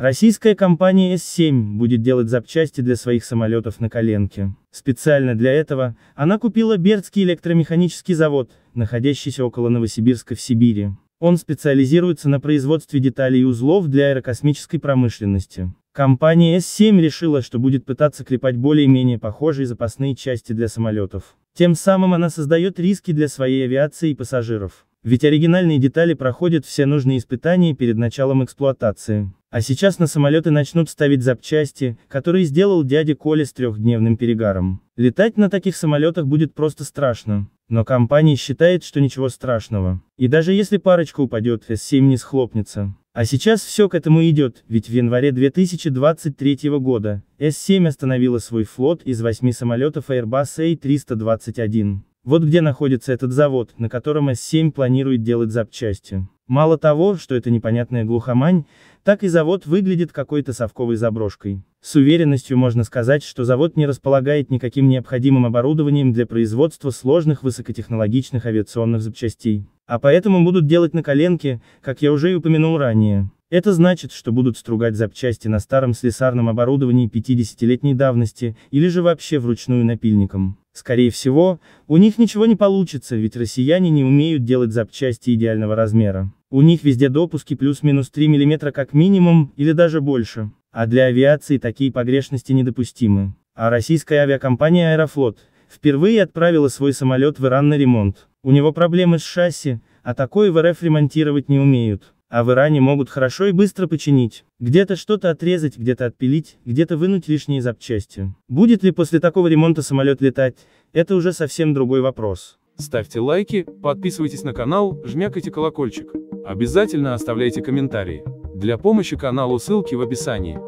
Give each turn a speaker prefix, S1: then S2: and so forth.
S1: Российская компания С-7 будет делать запчасти для своих самолетов на коленке. Специально для этого, она купила Бердский электромеханический завод, находящийся около Новосибирска в Сибири. Он специализируется на производстве деталей и узлов для аэрокосмической промышленности. Компания с 7 решила, что будет пытаться клепать более-менее похожие запасные части для самолетов. Тем самым она создает риски для своей авиации и пассажиров. Ведь оригинальные детали проходят все нужные испытания перед началом эксплуатации. А сейчас на самолеты начнут ставить запчасти, которые сделал дядя Коля с трехдневным перегаром. Летать на таких самолетах будет просто страшно. Но компания считает, что ничего страшного. И даже если парочка упадет, С7 не схлопнется. А сейчас все к этому идет, ведь в январе 2023 года С-7 остановила свой флот из восьми самолетов Airbus A321. Вот где находится этот завод, на котором С7 планирует делать запчасти. Мало того, что это непонятная глухомань, так и завод выглядит какой-то совковой заброшкой. С уверенностью можно сказать, что завод не располагает никаким необходимым оборудованием для производства сложных высокотехнологичных авиационных запчастей. А поэтому будут делать на коленке, как я уже и упомянул ранее. Это значит, что будут стругать запчасти на старом слесарном оборудовании 50-летней давности, или же вообще вручную напильником. Скорее всего, у них ничего не получится, ведь россияне не умеют делать запчасти идеального размера. У них везде допуски плюс-минус 3 мм как минимум, или даже больше. А для авиации такие погрешности недопустимы. А российская авиакомпания «Аэрофлот» впервые отправила свой самолет в Иран на ремонт. У него проблемы с шасси, а такое в РФ ремонтировать не умеют. А в Иране могут хорошо и быстро починить. Где-то что-то отрезать, где-то отпилить, где-то вынуть лишние запчасти. Будет ли после такого ремонта самолет летать, это уже совсем другой вопрос. Ставьте лайки, подписывайтесь на канал, жмякайте колокольчик. Обязательно оставляйте комментарии. Для помощи каналу ссылки в описании.